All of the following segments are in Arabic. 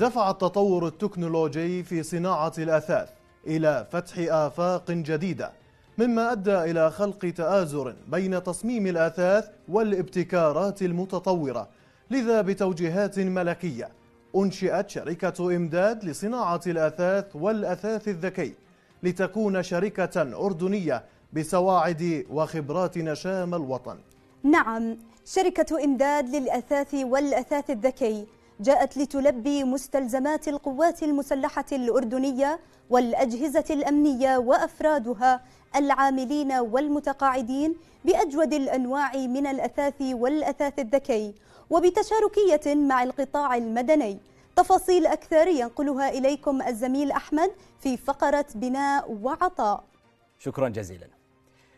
دفع التطور التكنولوجي في صناعة الأثاث إلى فتح آفاق جديدة مما أدى إلى خلق تآزر بين تصميم الأثاث والابتكارات المتطورة لذا بتوجيهات ملكية أنشئت شركة إمداد لصناعة الأثاث والأثاث الذكي لتكون شركة أردنية بسواعد وخبرات نشام الوطن نعم شركة إمداد للأثاث والأثاث الذكي جاءت لتلبي مستلزمات القوات المسلحة الأردنية والأجهزة الأمنية وأفرادها العاملين والمتقاعدين بأجود الأنواع من الأثاث والأثاث الذكي وبتشاركية مع القطاع المدني تفاصيل أكثر ينقلها إليكم الزميل أحمد في فقرة بناء وعطاء شكرا جزيلا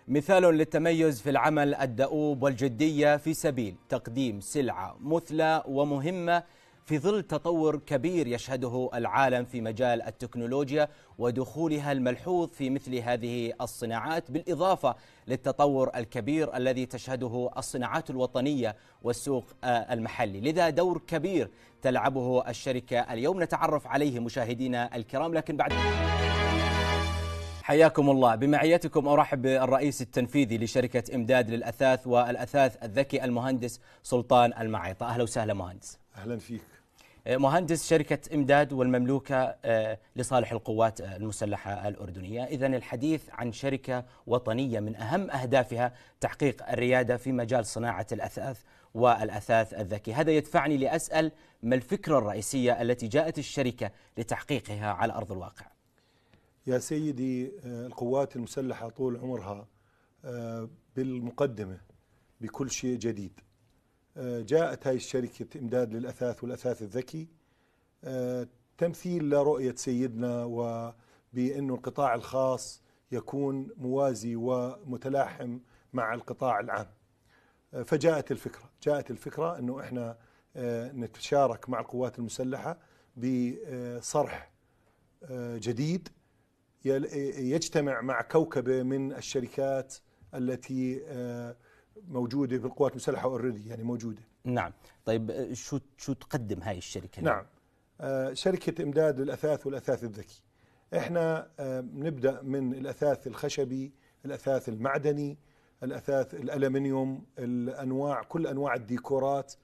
مثال للتميز في العمل الدؤوب والجدية في سبيل تقديم سلعة مثلى ومهمة في ظل تطور كبير يشهده العالم في مجال التكنولوجيا ودخولها الملحوظ في مثل هذه الصناعات بالاضافه للتطور الكبير الذي تشهده الصناعات الوطنيه والسوق آه، المحلي، لذا دور كبير تلعبه الشركه اليوم نتعرف عليه مشاهدينا الكرام لكن بعد حياكم الله بمعيتكم أرحب بالرئيس التنفيذي لشركة إمداد للأثاث والأثاث الذكي المهندس سلطان المعيطة أهلا وسهلا مهندس أهلا فيك آه، مهندس شركة إمداد والمملوكة آه، لصالح القوات آه، المسلحة الأردنية إذا الحديث عن شركة وطنية من أهم أهدافها تحقيق الريادة في مجال صناعة الأثاث والأثاث الذكي هذا يدفعني لأسأل ما الفكرة الرئيسية التي جاءت الشركة لتحقيقها على أرض الواقع يا سيدي القوات المسلحة طول عمرها بالمقدمة بكل شيء جديد جاءت هاي الشركة إمداد للأثاث والأثاث الذكي آه، تمثيل لرؤية سيدنا وبأنه القطاع الخاص يكون موازي ومتلاحم مع القطاع العام آه، فجاءت الفكرة جاءت الفكرة أنه إحنا آه، نتشارك مع القوات المسلحة بصرح جديد يجتمع مع كوكبة من الشركات التي موجوده في القوات المسلحه اوريدي يعني موجوده نعم طيب آه، شو شو تقدم هاي الشركه نعم آه، شركه امداد للاثاث والاثاث الذكي احنا بنبدا آه، نبدا من الاثاث الخشبي الاثاث المعدني الاثاث الالمنيوم الانواع كل انواع الديكورات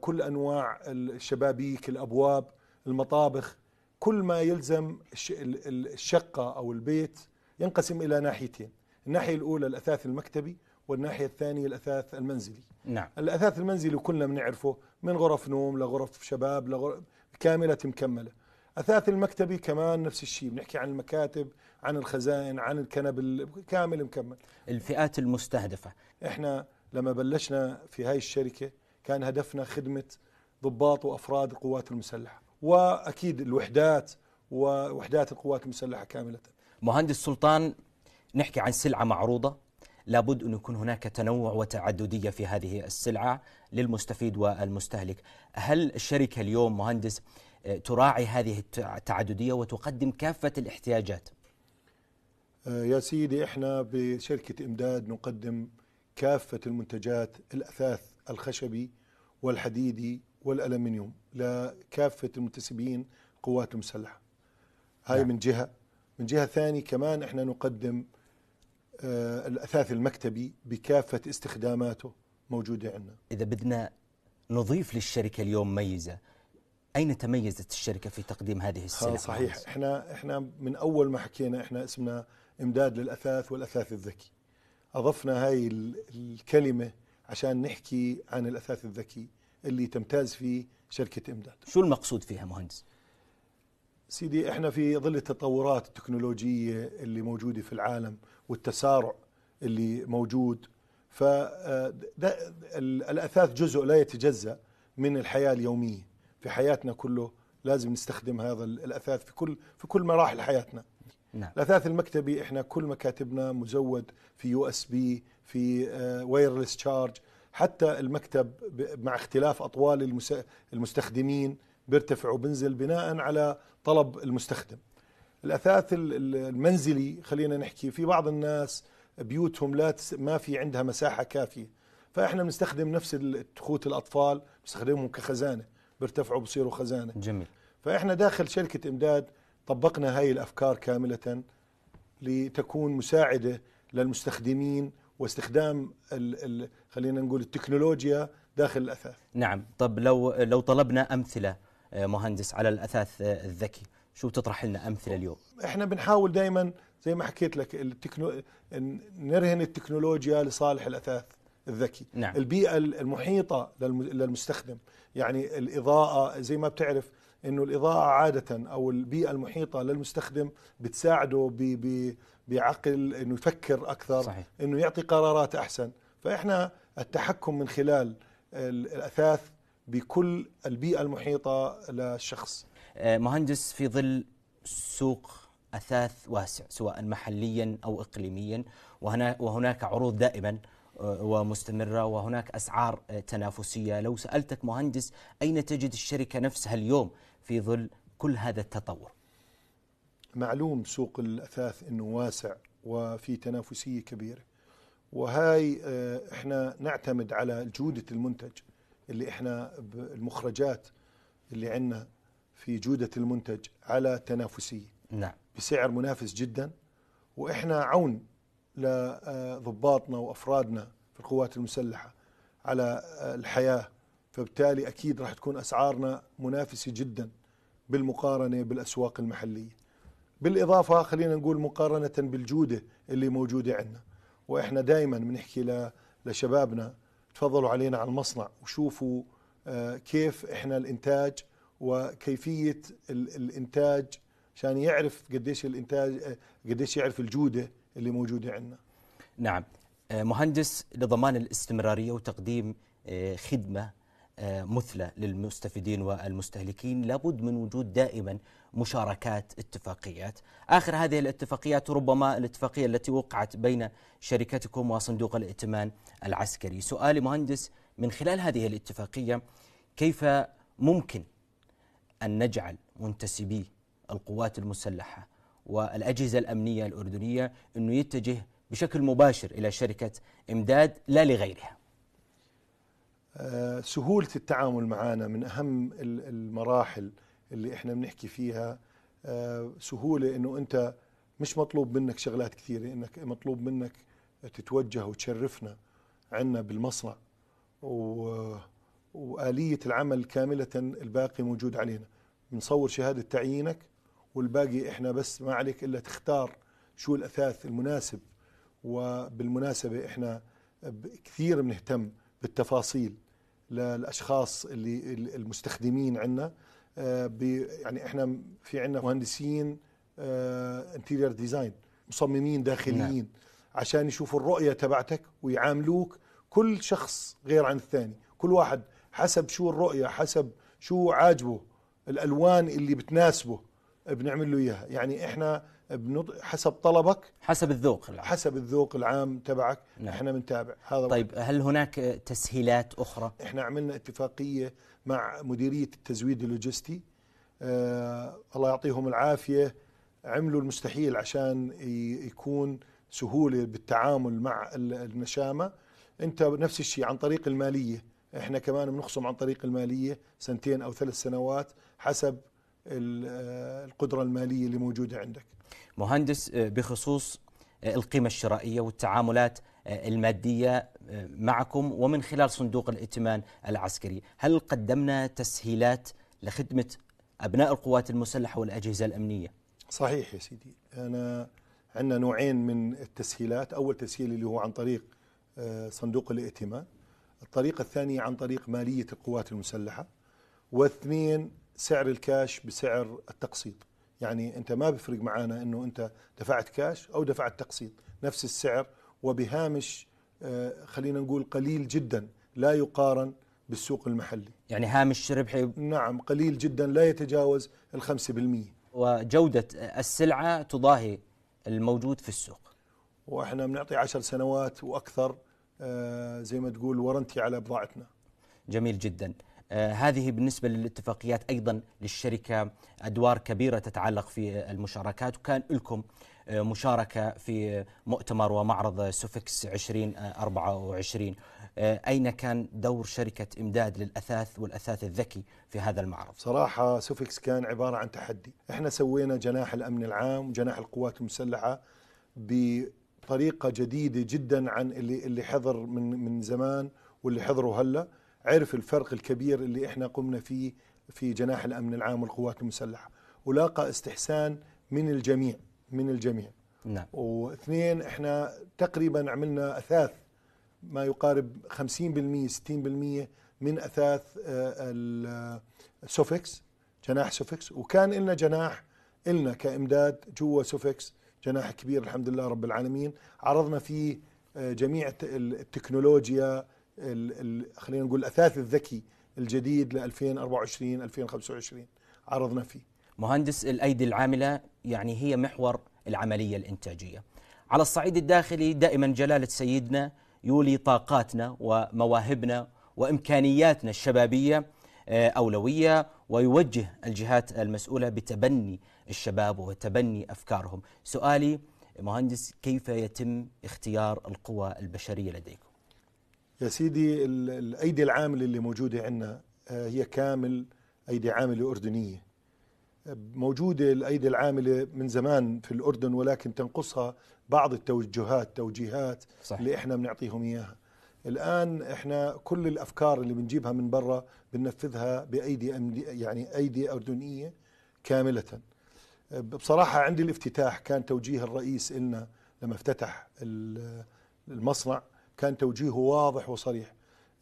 كل انواع الشبابيك الابواب المطابخ كل ما يلزم الشقه او البيت ينقسم الى ناحيتين الناحيه الاولى الاثاث المكتبي والناحية الثانية الأثاث المنزلي نعم الأثاث المنزلي كلنا بنعرفه من غرف نوم لغرف شباب لغرف كاملة مكملة أثاث المكتبي كمان نفس الشيء بنحكي عن المكاتب عن الخزائن عن الكنب كامل مكمل الفئات المستهدفة إحنا لما بلشنا في هاي الشركة كان هدفنا خدمة ضباط وأفراد القوات المسلحة وأكيد الوحدات ووحدات القوات المسلحة كاملة مهندس سلطان نحكي عن سلعة معروضة لابد أن يكون هناك تنوع وتعددية في هذه السلعة للمستفيد والمستهلك هل الشركة اليوم مهندس آه، تراعي هذه التعددية وتقدم كافة الاحتياجات آه، يا سيدي احنا بشركة إمداد نقدم كافة المنتجات الأثاث الخشبي والحديدي والألمنيوم لكافة المنتسبين قوات المسلحة هاي نعم. من جهة من جهة ثانية كمان احنا نقدم آه، الأثاث المكتبي بكافة استخداماته موجودة عندنا إذا بدنا نضيف للشركة اليوم ميزة أين تميزت الشركة في تقديم هذه السلع؟ صحيح إحنا إحنا من أول ما حكينا إحنا اسمنا إمداد للأثاث والأثاث الذكي أضفنا هاي الكلمة عشان نحكي عن الأثاث الذكي اللي تمتاز فيه شركة إمداد شو المقصود فيها مهندس؟ سيدي احنا في ظل التطورات التكنولوجية اللي موجودة في العالم والتسارع اللي موجود آه، الاثاث جزء لا يتجزأ من الحياة اليومية في حياتنا كله لازم نستخدم هذا الأثاث في كل في كل مراحل حياتنا نعم. الأثاث المكتبي احنا كل مكاتبنا مزود في يو اس بي في وايرلس آه، تشارج حتى المكتب مع اختلاف أطوال المستخدمين بيرتفع وبنزل بناء على طلب المستخدم الاثاث المنزلي خلينا نحكي في بعض الناس بيوتهم لا تس... ما في عندها مساحه كافيه فاحنا بنستخدم نفس تخوت الاطفال بنستخدمهم كخزانه بيرتفعوا بصيروا خزانه جميل فاحنا داخل شركه امداد طبقنا هاي الافكار كامله لتكون مساعده للمستخدمين واستخدام ال ال خلينا نقول التكنولوجيا داخل الاثاث نعم طب لو لو طلبنا امثله آه، مهندس على الاثاث آه، الذكي شو بتطرح لنا امثله اليوم؟ احنا بنحاول دائما زي ما حكيت لك التكنو... نرهن التكنولوجيا لصالح الاثاث الذكي نعم. البيئه المحيطه للمستخدم يعني الاضاءه زي ما بتعرف انه الاضاءه عاده او البيئه المحيطه للمستخدم بتساعده ب... ب... بعقل انه يفكر اكثر صحيح. انه يعطي قرارات احسن فاحنا التحكم من خلال الاثاث بكل البيئه المحيطه للشخص آه، مهندس في ظل سوق اثاث واسع سواء محليا او اقليميا وهناك عروض دائما آه، ومستمرة وهناك أسعار آه، تنافسية لو سألتك مهندس أين تجد الشركة نفسها اليوم في ظل كل هذا التطور معلوم سوق الأثاث أنه واسع وفي تنافسية كبيرة وهاي احنا نعتمد على جودة المنتج اللي احنا المخرجات اللي عندنا في جودة المنتج على تنافسية نعم بسعر منافس جدا وإحنا عون لضباطنا وأفرادنا في القوات المسلحة على الحياة فبالتالي أكيد راح تكون أسعارنا منافسة جدا بالمقارنة بالأسواق المحلية بالإضافة خلينا نقول مقارنة بالجودة اللي موجودة عندنا وإحنا دائما بنحكي لشبابنا تفضلوا علينا على المصنع وشوفوا آه، كيف إحنا الإنتاج وكيفيه الانتاج عشان يعرف قديش الانتاج قديش يعرف الجوده اللي موجوده عندنا. نعم آه، مهندس لضمان الاستمراريه وتقديم آه، خدمه آه، مثلى للمستفيدين والمستهلكين لابد من وجود دائما مشاركات اتفاقيات آخر هذه الاتفاقيات ربما الاتفاقية التي وقعت بين شركتكم وصندوق الائتمان العسكري سؤالي مهندس من خلال هذه الاتفاقية كيف ممكن أن نجعل منتسبي القوات المسلحة والأجهزة الأمنية الأردنية أنه يتجه بشكل مباشر إلى شركة إمداد لا لغيرها آه، سهولة التعامل معنا من أهم المراحل اللي إحنا بنحكي فيها آه، سهولة أنه أنت مش مطلوب منك شغلات كثيرة إنك مطلوب منك تتوجه وتشرفنا عنا بالمصنع و وآلية العمل كاملة الباقي موجود علينا بنصور شهادة تعيينك والباقي إحنا بس ما عليك إلا تختار شو الأثاث المناسب وبالمناسبة إحنا كثير بنهتم بالتفاصيل للأشخاص اللي المستخدمين عنا آه، يعني إحنا في عنا مهندسين آه، انتيرير ديزاين مصممين داخليين نعم. عشان يشوفوا الرؤية تبعتك ويعاملوك كل شخص غير عن الثاني كل واحد حسب شو الرؤية حسب شو عاجبه الألوان اللي بتناسبه بنعمل له إياها يعني إحنا بنط... حسب طلبك حسب الذوق العام. حسب الذوق العام تبعك نعم. احنا بنتابع هذا طيب وقت. هل هناك تسهيلات اخرى احنا عملنا اتفاقيه مع مديريه التزويد اللوجستي آه الله يعطيهم العافيه عملوا المستحيل عشان يكون سهوله بالتعامل مع النشامه انت نفس الشيء عن طريق الماليه احنا كمان بنخصم عن طريق الماليه سنتين او ثلاث سنوات حسب آه، القدره الماليه اللي موجوده عندك. مهندس آه، بخصوص آه، القيمه الشرائيه والتعاملات الماديه معكم ومن خلال صندوق الائتمان العسكري، هل قدمنا تسهيلات لخدمه ابناء القوات المسلحه والاجهزه الامنيه؟ صحيح يا سيدي، انا عندنا نوعين من التسهيلات، اول تسهيل اللي هو عن طريق صندوق الائتمان الطريقة الثانية عن طريق مالية القوات المسلحة واثنين سعر الكاش بسعر التقسيط يعني أنت ما بفرق معانا أنه أنت دفعت كاش أو دفعت تقسيط نفس السعر وبهامش آه، خلينا نقول قليل جدا لا يقارن بالسوق المحلي يعني هامش ربحي نعم قليل جدا لا يتجاوز الخمسة بالمية وجودة السلعة تضاهي الموجود في السوق وإحنا بنعطي عشر سنوات وأكثر آه، زي ما تقول ورنتي على بضاعتنا جميل جدا آه، هذه بالنسبة للاتفاقيات أيضا للشركة أدوار كبيرة تتعلق في المشاركات وكان لكم آه، مشاركة في مؤتمر ومعرض سوفكس 2024 أين كان دور شركة إمداد للأثاث والأثاث الذكي في هذا المعرض؟ صراحة سوفكس كان عبارة عن تحدي إحنا سوينا جناح الأمن العام وجناح القوات المسلحة طريقه جديده جدا عن اللي اللي حضر من من زمان واللي حضروا هلا عرف الفرق الكبير اللي احنا قمنا فيه في جناح الامن العام والقوات المسلحه ولاقى استحسان من الجميع من الجميع نعم واثنين احنا تقريبا عملنا اثاث ما يقارب 50% 60% من اثاث آه، السوفكس جناح سوفكس وكان لنا جناح لنا كامداد جوا سوفكس جناح كبير الحمد لله رب العالمين عرضنا فيه آه، جميع التكنولوجيا خلينا نقول الاثاث الذكي الجديد ل 2024 2025 عرضنا فيه مهندس الايدي العامله يعني هي محور العمليه الانتاجيه على الصعيد الداخلي دائما جلاله سيدنا يولي طاقاتنا ومواهبنا وامكانياتنا الشبابيه آه، اولويه ويوجه الجهات المسؤولة بتبني الشباب وتبني أفكارهم سؤالي مهندس كيف يتم اختيار القوى البشرية لديكم يا سيدي الأيدي العاملة اللي موجودة عندنا آه، هي كامل أيدي عاملة أردنية موجودة الأيدي العاملة من زمان في الأردن ولكن تنقصها بعض التوجهات توجيهات صحيح. اللي إحنا بنعطيهم إياها الان احنا كل الافكار اللي بنجيبها من برا بننفذها بايدي يعني ايدي اردنيه كامله بصراحه عندي الافتتاح كان توجيه الرئيس لنا لما افتتح المصنع كان توجيهه واضح وصريح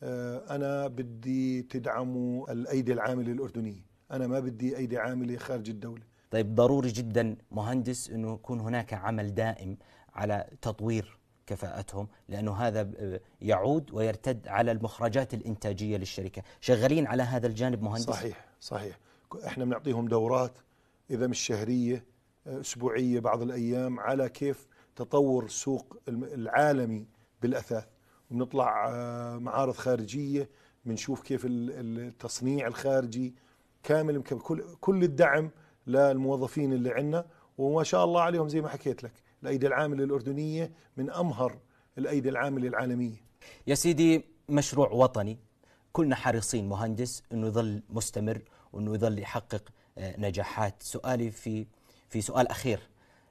آه، انا بدي تدعموا الايدي العامله الاردنيه انا ما بدي ايدي عامله خارج الدوله طيب ضروري جدا مهندس انه يكون هناك عمل دائم على تطوير كفاءتهم لأنه هذا يعود ويرتد على المخرجات الإنتاجية للشركة شغالين على هذا الجانب مهندس صحيح صحيح احنا بنعطيهم دورات إذا مش شهرية آه، أسبوعية بعض الأيام على كيف تطور السوق العالمي بالأثاث ونطلع آه، معارض خارجية بنشوف كيف التصنيع الخارجي كامل كل الدعم للموظفين اللي عندنا وما شاء الله عليهم زي ما حكيت لك الايدي العامله الاردنيه من امهر الايدي العامله العالميه. يا سيدي مشروع وطني كلنا حريصين مهندس انه يظل مستمر وانه يظل يحقق آه، نجاحات، سؤالي في في سؤال اخير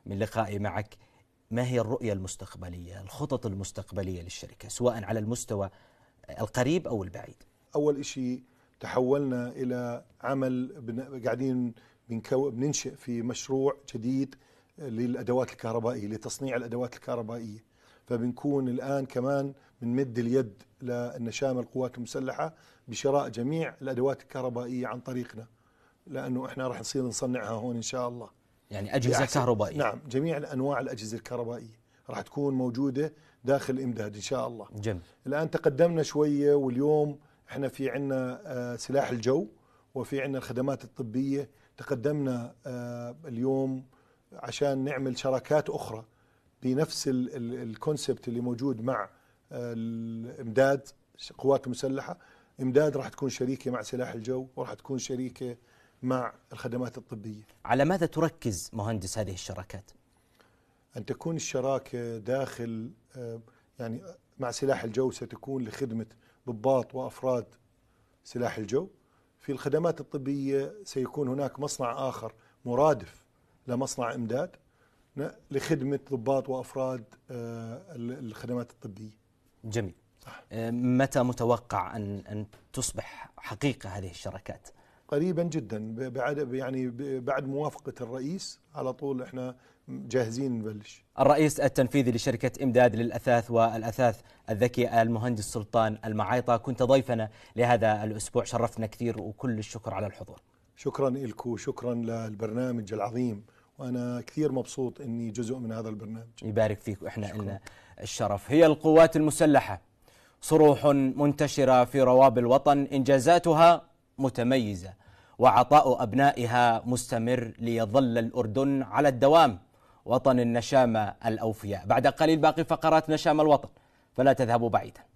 من لقائي معك ما هي الرؤيه المستقبليه، الخطط المستقبليه للشركه سواء على المستوى آه، القريب او البعيد؟ اول شيء تحولنا الى عمل قاعدين بننشئ في مشروع جديد للادوات الكهربائيه لتصنيع الادوات الكهربائيه فبنكون الان كمان بنمد اليد للنشامه القوات المسلحه بشراء جميع الادوات الكهربائيه عن طريقنا لانه احنا راح نصير نصنعها هون ان شاء الله يعني اجهزه كهربائيه نعم جميع انواع الاجهزه الكهربائيه راح تكون موجوده داخل امداد ان شاء الله جميل الان تقدمنا شويه واليوم احنا في عندنا آه، سلاح الجو وفي عندنا الخدمات الطبيه تقدمنا آه، اليوم عشان نعمل شراكات اخرى بنفس الكونسبت اللي موجود مع الامداد آه، القوات المسلحه امداد راح تكون شريكه مع سلاح الجو وراح تكون شريكه مع الخدمات الطبيه على ماذا تركز مهندس هذه الشراكات ان تكون الشراكه داخل آه، يعني مع سلاح الجو ستكون لخدمه ضباط وافراد سلاح الجو في الخدمات الطبيه سيكون هناك مصنع اخر مرادف لمصنع إمداد لخدمة ضباط وأفراد آه، الخدمات الطبية جميل صح. آه، متى متوقع أن, أن تصبح حقيقة هذه الشراكات؟ قريبا جدا بعد يعني بعد موافقة الرئيس على طول احنا جاهزين نبلش الرئيس التنفيذي لشركة إمداد للأثاث والأثاث الذكي المهندس سلطان المعايطة كنت ضيفنا لهذا الأسبوع شرفتنا كثير وكل الشكر على الحضور شكرا لكم شكرا للبرنامج العظيم وأنا كثير مبسوط أني جزء من هذا البرنامج يبارك فيك وإحنا لنا الشرف هي القوات المسلحة صروح منتشرة في رواب الوطن إنجازاتها متميزة وعطاء أبنائها مستمر ليظل الأردن على الدوام وطن النشامة الأوفياء بعد قليل باقي فقرات نشام الوطن فلا تذهبوا بعيدا